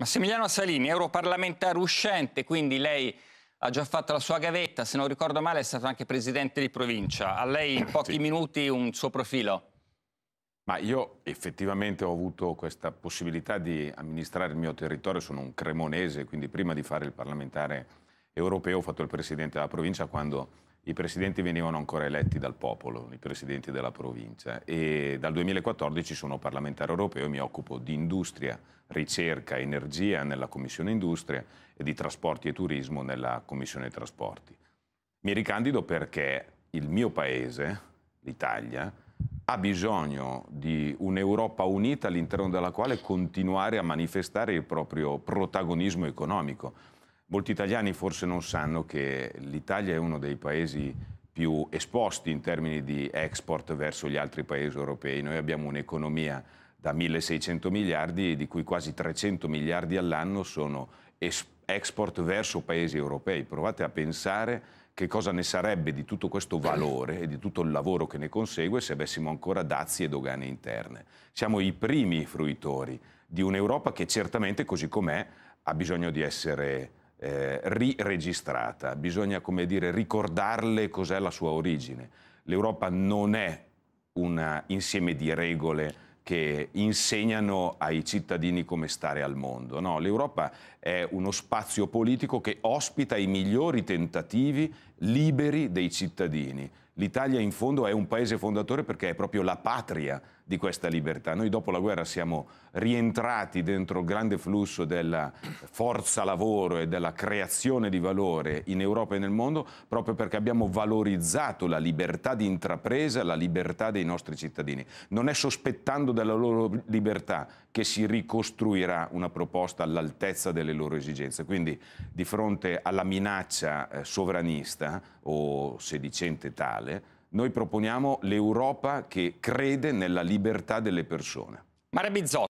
Massimiliano Salini, europarlamentare uscente, quindi lei ha già fatto la sua gavetta, se non ricordo male è stato anche presidente di provincia. A lei in eh, pochi sì. minuti un suo profilo. Ma io effettivamente ho avuto questa possibilità di amministrare il mio territorio, sono un cremonese, quindi prima di fare il parlamentare europeo ho fatto il presidente della provincia quando i presidenti venivano ancora eletti dal popolo, i presidenti della provincia e dal 2014 sono parlamentare europeo e mi occupo di industria, ricerca, energia nella Commissione Industria e di trasporti e turismo nella Commissione Trasporti. Mi ricandido perché il mio paese, l'Italia, ha bisogno di un'Europa unita all'interno della quale continuare a manifestare il proprio protagonismo economico Molti italiani forse non sanno che l'Italia è uno dei paesi più esposti in termini di export verso gli altri paesi europei. Noi abbiamo un'economia da 1.600 miliardi, di cui quasi 300 miliardi all'anno sono export verso paesi europei. Provate a pensare che cosa ne sarebbe di tutto questo valore e di tutto il lavoro che ne consegue se avessimo ancora dazi e dogane interne. Siamo i primi fruitori di un'Europa che certamente, così com'è, ha bisogno di essere eh, riregistrata, bisogna come dire ricordarle cos'è la sua origine. L'Europa non è un insieme di regole che insegnano ai cittadini come stare al mondo. No, l'Europa è uno spazio politico che ospita i migliori tentativi liberi dei cittadini L'Italia in fondo è un paese fondatore perché è proprio la patria di questa libertà. Noi dopo la guerra siamo rientrati dentro il grande flusso della forza lavoro e della creazione di valore in Europa e nel mondo proprio perché abbiamo valorizzato la libertà di intrapresa, la libertà dei nostri cittadini. Non è sospettando della loro libertà che si ricostruirà una proposta all'altezza delle loro esigenze. Quindi di fronte alla minaccia eh, sovranista o sedicente tale, liberale, noi proponiamo l'Europa che crede nella libertà delle persone. Mare Bizzotto.